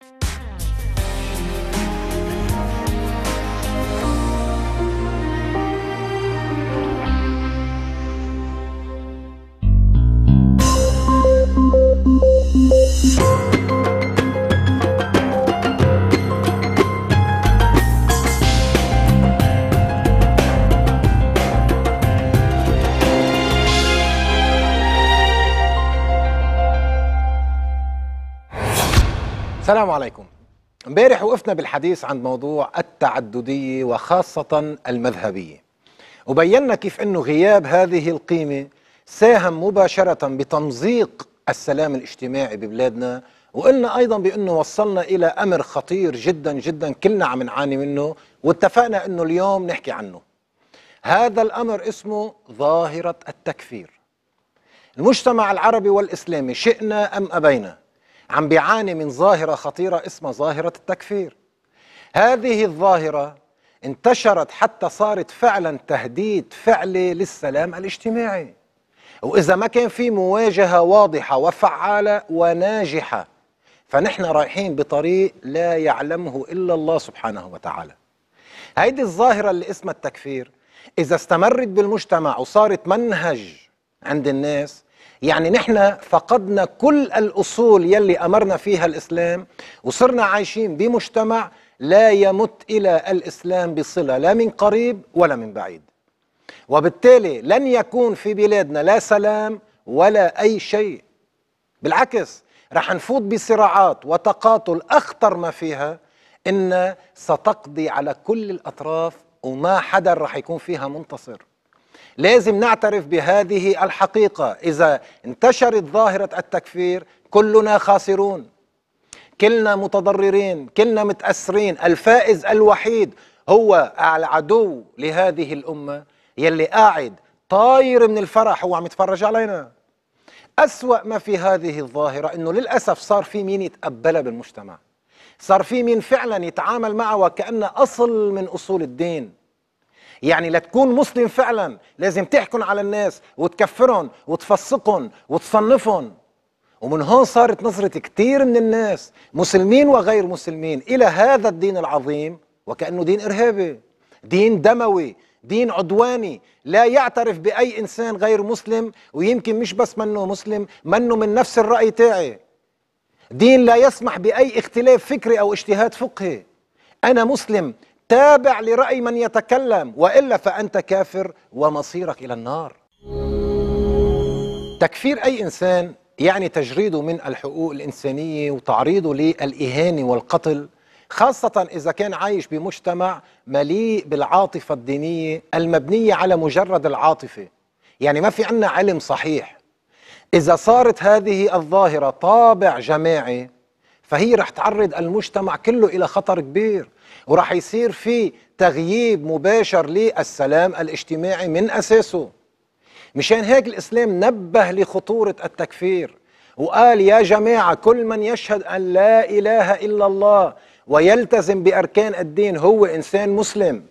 Thank you. السلام عليكم امبارح وقفنا بالحديث عن موضوع التعددية وخاصة المذهبية وبينا كيف أنه غياب هذه القيمة ساهم مباشرة بتمزيق السلام الاجتماعي ببلادنا وقلنا أيضا بأنه وصلنا إلى أمر خطير جدا جدا كلنا عم نعاني منه واتفقنا أنه اليوم نحكي عنه هذا الأمر اسمه ظاهرة التكفير المجتمع العربي والإسلامي شئنا أم أبينا عم بيعاني من ظاهرة خطيرة اسمها ظاهرة التكفير هذه الظاهرة انتشرت حتى صارت فعلا تهديد فعلي للسلام الاجتماعي وإذا ما كان في مواجهة واضحة وفعالة وناجحة فنحن رايحين بطريق لا يعلمه إلا الله سبحانه وتعالى هيدي الظاهرة اللي اسمها التكفير إذا استمرت بالمجتمع وصارت منهج عند الناس يعني نحن فقدنا كل الأصول يلي أمرنا فيها الإسلام وصرنا عايشين بمجتمع لا يمت إلى الإسلام بصلة لا من قريب ولا من بعيد وبالتالي لن يكون في بلادنا لا سلام ولا أي شيء بالعكس رح نفوض بصراعات وتقاتل أخطر ما فيها إن ستقضي على كل الأطراف وما حدا رح يكون فيها منتصر لازم نعترف بهذه الحقيقة إذا انتشرت ظاهرة التكفير كلنا خاسرون كلنا متضررين كلنا متأسرين الفائز الوحيد هو العدو لهذه الأمة يلي قاعد طاير من الفرح هو عم يتفرج علينا أسوأ ما في هذه الظاهرة أنه للأسف صار في مين يتقبلها بالمجتمع صار في مين فعلا يتعامل معها وكأنها أصل من أصول الدين يعني لتكون مسلم فعلا لازم تحكم على الناس وتكفرهم وتفسقهم وتصنفهم ومن هون صارت نظرة كثير من الناس مسلمين وغير مسلمين إلى هذا الدين العظيم وكأنه دين إرهابي دين دموي دين عدواني لا يعترف بأي إنسان غير مسلم ويمكن مش بس منه مسلم منه من نفس الرأي تاعي دين لا يسمح بأي اختلاف فكري أو اجتهاد فقهي أنا مسلم تابع لرأي من يتكلم وإلا فأنت كافر ومصيرك إلى النار تكفير أي إنسان يعني تجريده من الحقوق الإنسانية وتعريضه للإهانة والقتل خاصة إذا كان عايش بمجتمع مليء بالعاطفة الدينية المبنية على مجرد العاطفة يعني ما في عنا علم صحيح إذا صارت هذه الظاهرة طابع جماعي فهي رح تعرض المجتمع كله إلى خطر كبير ورح يصير في تغييب مباشر للسلام الاجتماعي من أساسه مشان هيك الإسلام نبه لخطورة التكفير وقال يا جماعة كل من يشهد أن لا إله إلا الله ويلتزم بأركان الدين هو إنسان مسلم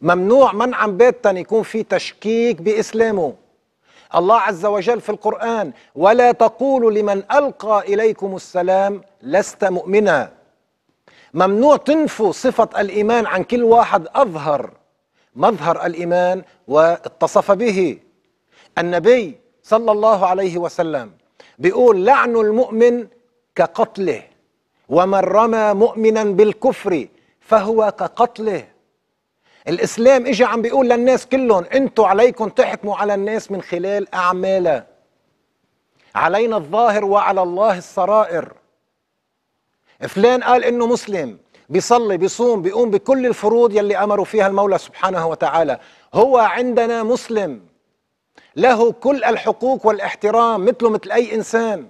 ممنوع منعا باتا يكون في تشكيك بإسلامه الله عز وجل في القرآن ولا تقولوا لمن ألقى إليكم السلام لست مؤمنا ممنوع تنفوا صفة الإيمان عن كل واحد أظهر مظهر الإيمان واتصف به النبي صلى الله عليه وسلم بيقول لعن المؤمن كقتله ومن رمى مؤمنا بالكفر فهو كقتله الاسلام اجى عم بيقول للناس كلهم انتم عليكم تحكموا على الناس من خلال اعمالها علينا الظاهر وعلى الله السرائر فلان قال انه مسلم بيصلي بيصوم بيقوم بكل الفروض يلي امروا فيها المولى سبحانه وتعالى هو عندنا مسلم له كل الحقوق والاحترام مثله مثل اي انسان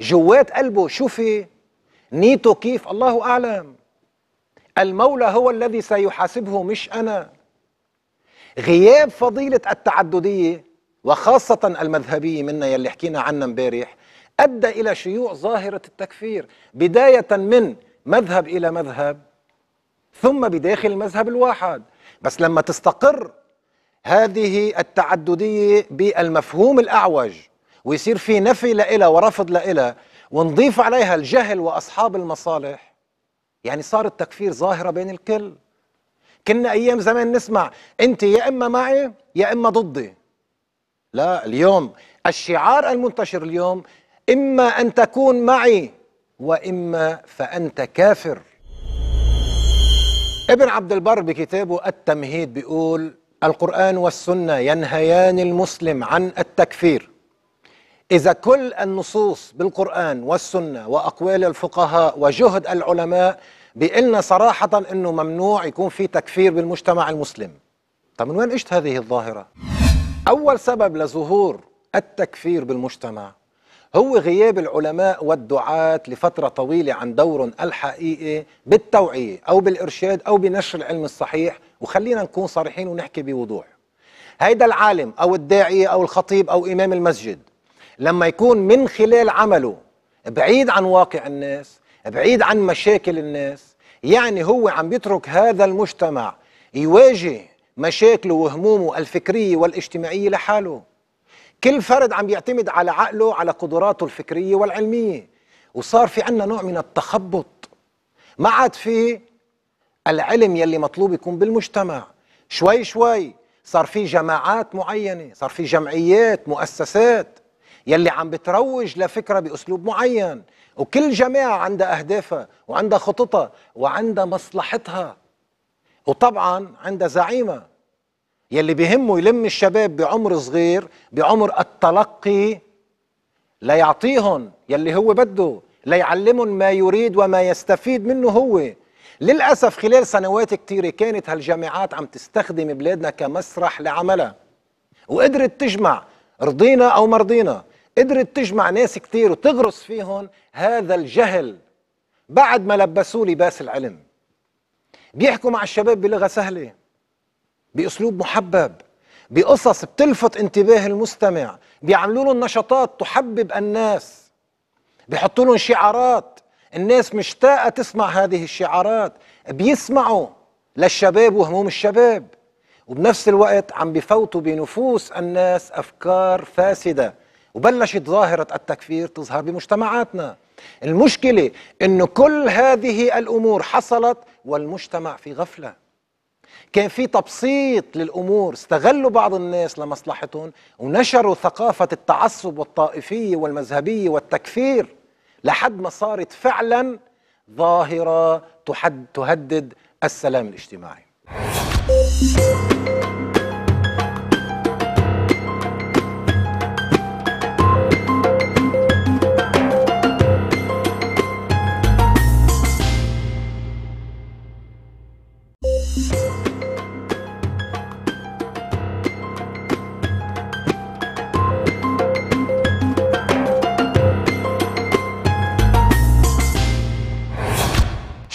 جوات قلبه شو نيته كيف الله اعلم المولى هو الذي سيحاسبه مش أنا غياب فضيلة التعددية وخاصة المذهبية منا يلي حكينا عنها امبارح أدى إلى شيوع ظاهرة التكفير بداية من مذهب إلى مذهب ثم بداخل المذهب الواحد بس لما تستقر هذه التعددية بالمفهوم الأعوج ويصير في نفي لإلها ورفض لإلها ونضيف عليها الجهل وأصحاب المصالح يعني صار التكفير ظاهرة بين الكل كنا أيام زمان نسمع أنت يا إما معي يا إما ضدي لا اليوم الشعار المنتشر اليوم إما أن تكون معي وإما فأنت كافر ابن عبد البر بكتابه التمهيد بيقول القرآن والسنة ينهيان المسلم عن التكفير إذا كل النصوص بالقرآن والسنة وأقوال الفقهاء وجهد العلماء بيقلنا صراحة أنه ممنوع يكون في تكفير بالمجتمع المسلم طب من وين اجت هذه الظاهرة؟ أول سبب لظهور التكفير بالمجتمع هو غياب العلماء والدعاة لفترة طويلة عن دورهم الحقيقي بالتوعية أو بالإرشاد أو بنشر العلم الصحيح وخلينا نكون صريحين ونحكي بوضوح هيدا العالم أو الداعية أو الخطيب أو إمام المسجد لما يكون من خلال عمله بعيد عن واقع الناس بعيد عن مشاكل الناس يعني هو عم بيترك هذا المجتمع يواجه مشاكله وهمومه الفكرية والاجتماعية لحاله كل فرد عم بيعتمد على عقله على قدراته الفكرية والعلمية وصار في عنا نوع من التخبط ما عاد في العلم يلي مطلوب يكون بالمجتمع شوي شوي صار في جماعات معينة صار في جمعيات مؤسسات يلي عم بتروج لفكره باسلوب معين وكل جماعه عندها اهدافها وعندها خططها وعندها مصلحتها وطبعا عندها زعيمه يلي بهمه يلم الشباب بعمر صغير بعمر التلقي ليعطيهم يلي هو بده ليعلمهم ما يريد وما يستفيد منه هو للأسف خلال سنوات كثيرة كانت هالجامعات عم تستخدم بلادنا كمسرح لعملها وقدرت تجمع رضينا أو مرضينا قدرت تجمع ناس كتير وتغرس فيهم هذا الجهل بعد ما لبسوه لباس العلم بيحكوا مع الشباب بلغة سهلة بأسلوب محبب بقصص بتلفت انتباه المستمع بيعملوا لهم نشاطات تحبب الناس بيحطوا لهم شعارات الناس مشتاقة تسمع هذه الشعارات بيسمعوا للشباب وهموم الشباب وبنفس الوقت عم بفوتوا بنفوس الناس أفكار فاسدة وبلشت ظاهرة التكفير تظهر بمجتمعاتنا المشكلة أنه كل هذه الأمور حصلت والمجتمع في غفلة كان في تبسيط للأمور استغلوا بعض الناس لمصلحتهم ونشروا ثقافة التعصب والطائفية والمذهبية والتكفير لحد ما صارت فعلا ظاهرة تحد تهدد السلام الاجتماعي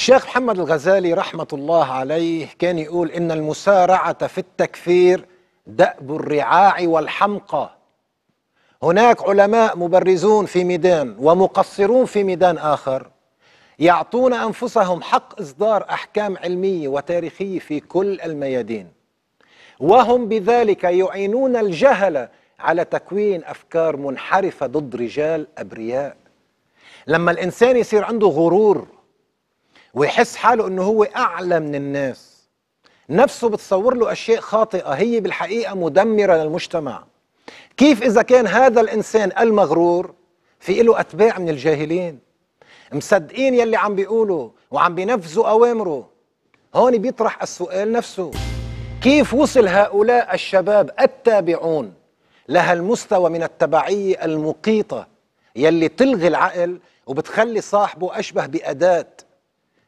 الشيخ محمد الغزالي رحمة الله عليه كان يقول إن المسارعة في التكفير دأب الرعاع والحمقى هناك علماء مبرزون في ميدان ومقصرون في ميدان آخر يعطون أنفسهم حق إصدار أحكام علمية وتاريخية في كل الميادين وهم بذلك يعينون الجهل على تكوين أفكار منحرفة ضد رجال أبرياء لما الإنسان يصير عنده غرور ويحس حاله انه هو اعلى من الناس نفسه بتصور له اشياء خاطئه هي بالحقيقه مدمره للمجتمع كيف اذا كان هذا الانسان المغرور في له اتباع من الجاهلين مصدقين يلي عم بيقولوا وعم بينفذوا اوامره هون بيطرح السؤال نفسه كيف وصل هؤلاء الشباب التابعون لهالمستوى من التبعيه المقيته يلي تلغي العقل وبتخلي صاحبه اشبه باداه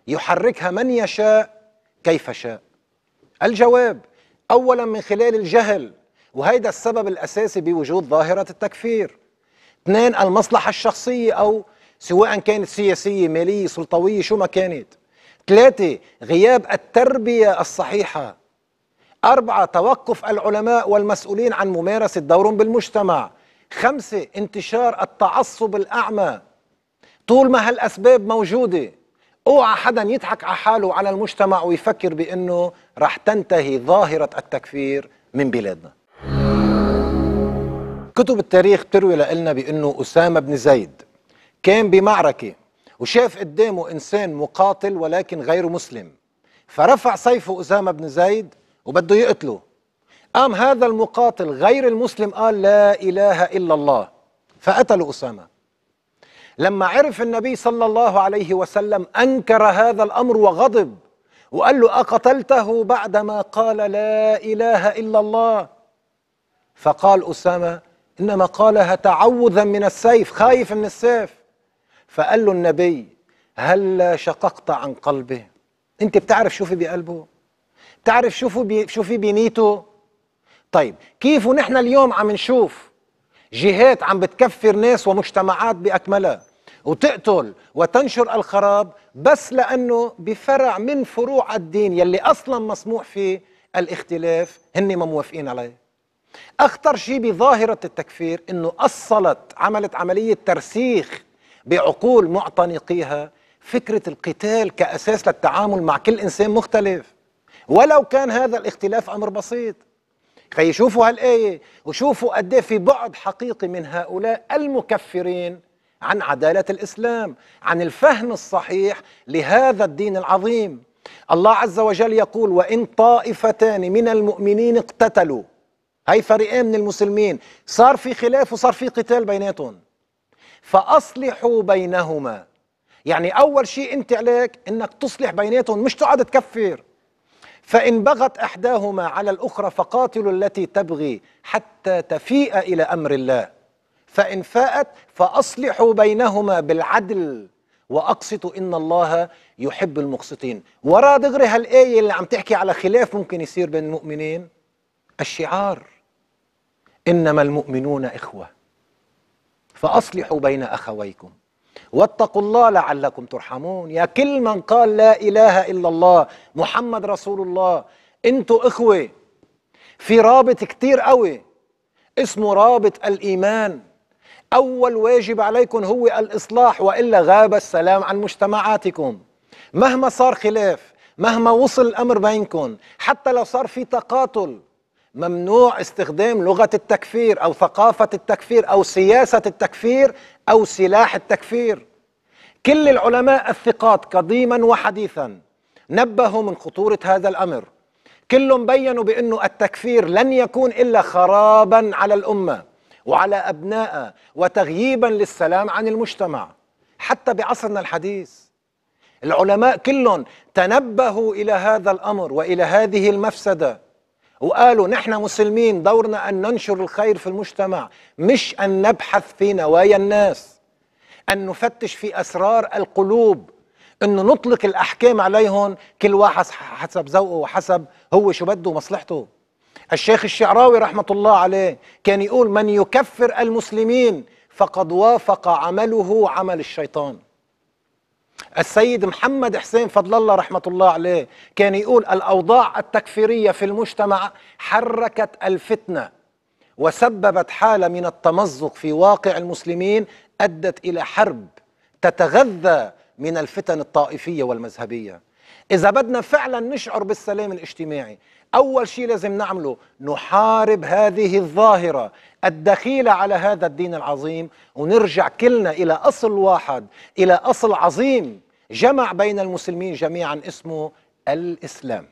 يحركها من يشاء كيف شاء الجواب اولا من خلال الجهل وهيدا السبب الاساسي بوجود ظاهره التكفير اثنين المصلحه الشخصيه او سواء كانت سياسيه ماليه سلطويه شو ما كانت ثلاثه غياب التربيه الصحيحه أربعة توقف العلماء والمسؤولين عن ممارسة دورهم بالمجتمع خمسة انتشار التعصب الأعمى طول ما هالأسباب موجودة اوعى حدا يضحك على حاله وعلى المجتمع ويفكر بانه رح تنتهي ظاهره التكفير من بلادنا كتب التاريخ بتروي لنا بانه اسامه بن زيد كان بمعركه وشاف قدامه انسان مقاتل ولكن غير مسلم فرفع سيفه اسامه بن زيد وبده يقتله قام هذا المقاتل غير المسلم قال لا اله الا الله فقتلوا اسامه لما عرف النبي صلى الله عليه وسلم أنكر هذا الأمر وغضب وقال له أقتلته بعدما قال لا إله إلا الله فقال أسامة إنما قالها تعوذا من السيف خايف من السيف فقال له النبي هل شققت عن قلبه أنت بتعرف شوفي بقلبه بتعرف شو بي شوفي بنيته طيب كيف ونحن اليوم عم نشوف جهات عم بتكفر ناس ومجتمعات باكملها وتقتل وتنشر الخراب بس لانه بفرع من فروع الدين يلي اصلا مسموح فيه الاختلاف هن ما موافقين عليه اخطر شيء بظاهره التكفير انه اصلت عملت عمليه ترسيخ بعقول معتنقيها فكره القتال كاساس للتعامل مع كل انسان مختلف ولو كان هذا الاختلاف امر بسيط كي يشوفوا هالآية وشوفوا قد إيه في بعد حقيقي من هؤلاء المكفرين عن عدالة الإسلام عن الفهم الصحيح لهذا الدين العظيم الله عز وجل يقول وإن طائفتان من المؤمنين اقتتلوا هاي فريقين من المسلمين صار في خلاف وصار في قتال بيناتهم فأصلحوا بينهما يعني أول شيء أنت عليك أنك تصلح بيناتهم مش تقعد تكفر فإن بغت إحداهما على الأخرى فقاتلوا التي تبغي حتى تفيء إلى أمر الله فإن فاءت فأصلحوا بينهما بالعدل وأقسطوا إن الله يحب المقسطين وراء دغري هالآية اللي عم تحكي على خلاف ممكن يصير بين المؤمنين الشعار إنما المؤمنون إخوة فأصلحوا بين أخويكم واتقوا الله لعلكم ترحمون يا كل من قال لا إله إلا الله محمد رسول الله أنتوا إخوة في رابط كتير قوي اسمه رابط الإيمان أول واجب عليكم هو الإصلاح وإلا غاب السلام عن مجتمعاتكم مهما صار خلاف مهما وصل الأمر بينكم حتى لو صار في تقاتل ممنوع استخدام لغة التكفير أو ثقافة التكفير أو سياسة التكفير أو سلاح التكفير كل العلماء الثقات قديما وحديثا نبهوا من خطورة هذا الأمر كلهم بيّنوا بأنه التكفير لن يكون إلا خرابا على الأمة وعلى أبنائها وتغييبا للسلام عن المجتمع حتى بعصرنا الحديث العلماء كلهم تنبهوا إلى هذا الأمر وإلى هذه المفسدة وقالوا نحن مسلمين دورنا أن ننشر الخير في المجتمع مش أن نبحث في نوايا الناس أن نفتش في أسرار القلوب أن نطلق الأحكام عليهم كل واحد حسب ذوقه وحسب هو شو بده ومصلحته الشيخ الشعراوي رحمة الله عليه كان يقول من يكفر المسلمين فقد وافق عمله عمل الشيطان السيد محمد حسين فضل الله رحمة الله عليه كان يقول الأوضاع التكفيرية في المجتمع حركت الفتنة وسببت حالة من التمزق في واقع المسلمين أدت إلى حرب تتغذى من الفتن الطائفية والمذهبية إذا بدنا فعلا نشعر بالسلام الاجتماعي أول شيء لازم نعمله نحارب هذه الظاهرة الدخيلة على هذا الدين العظيم ونرجع كلنا إلى أصل واحد إلى أصل عظيم جمع بين المسلمين جميعا اسمه الإسلام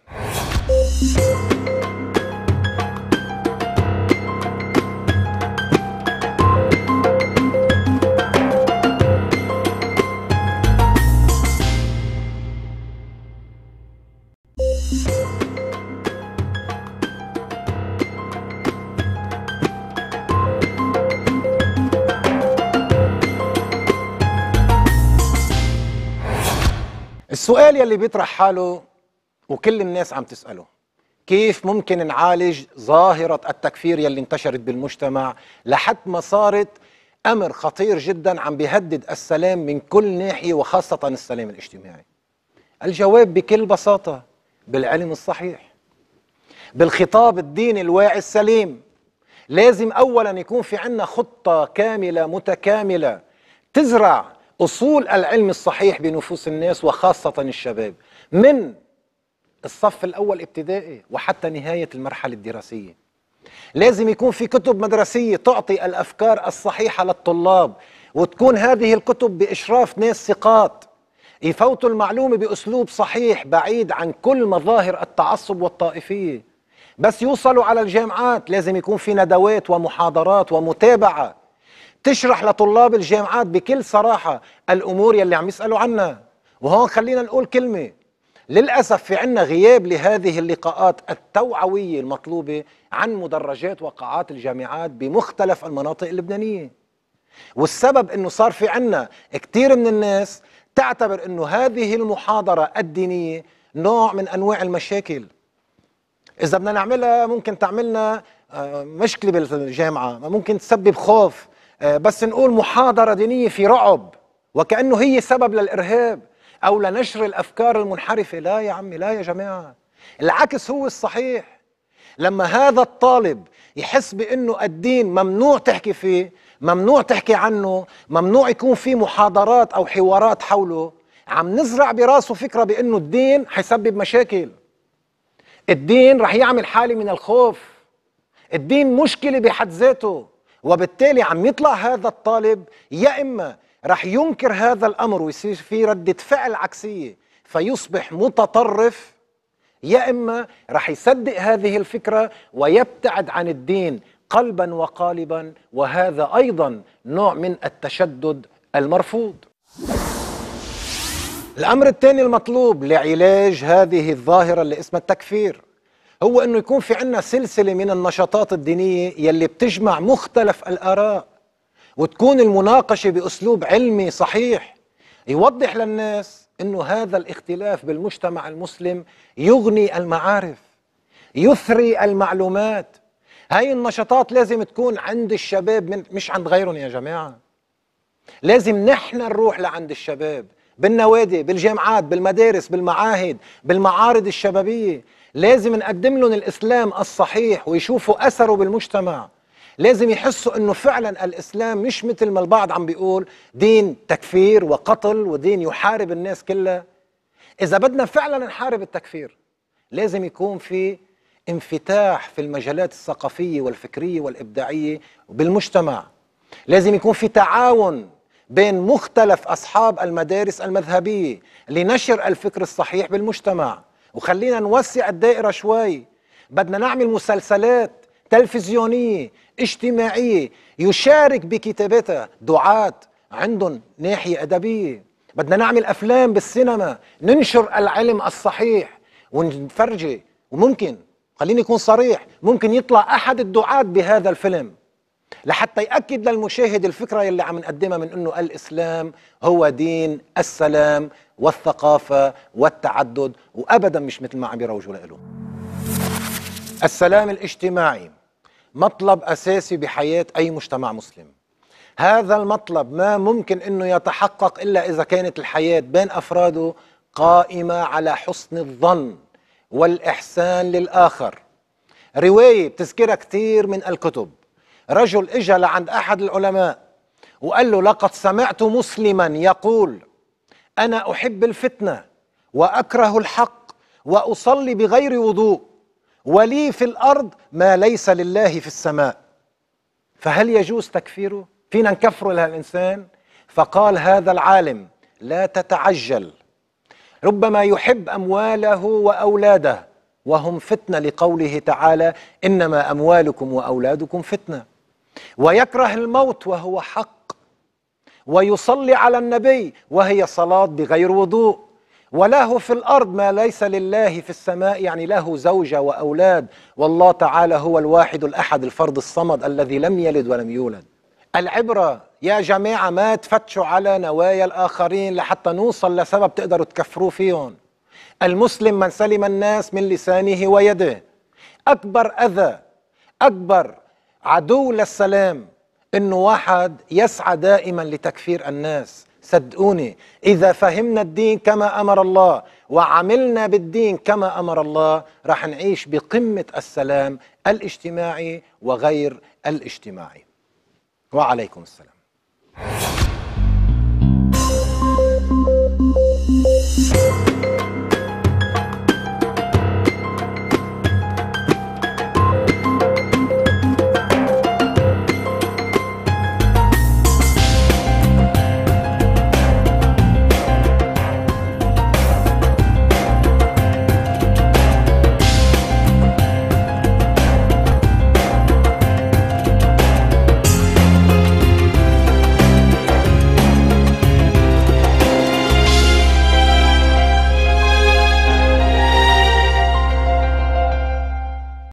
السؤال يلي بيطرح حاله وكل الناس عم تسأله كيف ممكن نعالج ظاهرة التكفير يلي انتشرت بالمجتمع لحد ما صارت أمر خطير جدا عم بيهدد السلام من كل ناحية وخاصة السلام الاجتماعي الجواب بكل بساطة بالعلم الصحيح بالخطاب الديني الواعي السليم لازم أولا يكون في عنا خطة كاملة متكاملة تزرع أصول العلم الصحيح بنفوس الناس وخاصة الشباب من الصف الأول ابتدائي وحتى نهاية المرحلة الدراسية لازم يكون في كتب مدرسية تعطي الأفكار الصحيحة للطلاب وتكون هذه الكتب بإشراف ناس ثقات يفوتوا المعلومة بأسلوب صحيح بعيد عن كل مظاهر التعصب والطائفية بس يوصلوا على الجامعات لازم يكون في ندوات ومحاضرات ومتابعة تشرح لطلاب الجامعات بكل صراحة الأمور يلي عم يسألوا عنها وهون خلينا نقول كلمة للأسف في عنا غياب لهذه اللقاءات التوعوية المطلوبة عن مدرجات وقاعات الجامعات بمختلف المناطق اللبنانية والسبب أنه صار في عنا كثير من الناس تعتبر أنه هذه المحاضرة الدينية نوع من أنواع المشاكل إذا بدنا نعملها ممكن تعملنا آه، مشكلة بالجامعة ممكن تسبب خوف آه، بس نقول محاضرة دينية في رعب وكأنه هي سبب للإرهاب أو لنشر الأفكار المنحرفة لا يا عمي لا يا جماعة العكس هو الصحيح لما هذا الطالب يحس بأنه الدين ممنوع تحكي فيه ممنوع تحكي عنه ممنوع يكون في محاضرات أو حوارات حوله عم نزرع براسه فكرة بأنه الدين حيسبب مشاكل الدين رح يعمل حالة من الخوف الدين مشكلة بحد ذاته وبالتالي عم يطلع هذا الطالب يا إما رح ينكر هذا الأمر ويصير في ردة فعل عكسية فيصبح متطرف يا إما رح يصدق هذه الفكرة ويبتعد عن الدين قلبا وقالبا وهذا أيضا نوع من التشدد المرفوض الأمر الثاني المطلوب لعلاج هذه الظاهرة اللي اسمها التكفير هو انه يكون في عندنا سلسله من النشاطات الدينيه يلي بتجمع مختلف الاراء وتكون المناقشه باسلوب علمي صحيح يوضح للناس انه هذا الاختلاف بالمجتمع المسلم يغني المعارف يثري المعلومات هاي النشاطات لازم تكون عند الشباب من مش عند غيرهم يا جماعه لازم نحن نروح لعند الشباب بالنوادي بالجامعات بالمدارس بالمعاهد بالمعارض الشبابيه لازم نقدم لهم الإسلام الصحيح ويشوفوا أثره بالمجتمع لازم يحسوا أنه فعلا الإسلام مش مثل ما البعض عم بيقول دين تكفير وقتل ودين يحارب الناس كلها إذا بدنا فعلا نحارب التكفير لازم يكون في انفتاح في المجالات الثقافية والفكرية والإبداعية بالمجتمع لازم يكون في تعاون بين مختلف أصحاب المدارس المذهبية لنشر الفكر الصحيح بالمجتمع وخلينا نوسع الدائرة شوي بدنا نعمل مسلسلات تلفزيونية اجتماعية يشارك بكتابتها دعاة عندهم ناحية أدبية بدنا نعمل أفلام بالسينما ننشر العلم الصحيح ونفرجي وممكن خليني أكون صريح ممكن يطلع أحد الدعاة بهذا الفيلم لحتى يأكد للمشاهد الفكرة يلي عم نقدمها من أنه الإسلام هو دين السلام والثقافة والتعدد وأبدا مش مثل ما عم يروجوا له السلام الاجتماعي مطلب أساسي بحياة أي مجتمع مسلم هذا المطلب ما ممكن أنه يتحقق إلا إذا كانت الحياة بين أفراده قائمة على حسن الظن والإحسان للآخر رواية بتذكرها كثير من الكتب رجل إجا لعند أحد العلماء وقال له لقد سمعت مسلما يقول انا احب الفتنه واكره الحق واصلي بغير وضوء ولي في الارض ما ليس لله في السماء فهل يجوز تكفيره فينا نكفره لهالانسان فقال هذا العالم لا تتعجل ربما يحب امواله واولاده وهم فتنه لقوله تعالى انما اموالكم واولادكم فتنه ويكره الموت وهو حق ويصلي على النبي وهي صلاة بغير وضوء وله في الأرض ما ليس لله في السماء يعني له زوجة وأولاد والله تعالى هو الواحد الأحد الفرد الصمد الذي لم يلد ولم يولد العبرة يا جماعة ما تفتشوا على نوايا الآخرين لحتى نوصل لسبب تقدروا تكفروا فيهم المسلم من سلم الناس من لسانه ويده أكبر أذى أكبر عدو للسلام انه واحد يسعى دائما لتكفير الناس صدقوني اذا فهمنا الدين كما امر الله وعملنا بالدين كما امر الله راح نعيش بقمه السلام الاجتماعي وغير الاجتماعي وعليكم السلام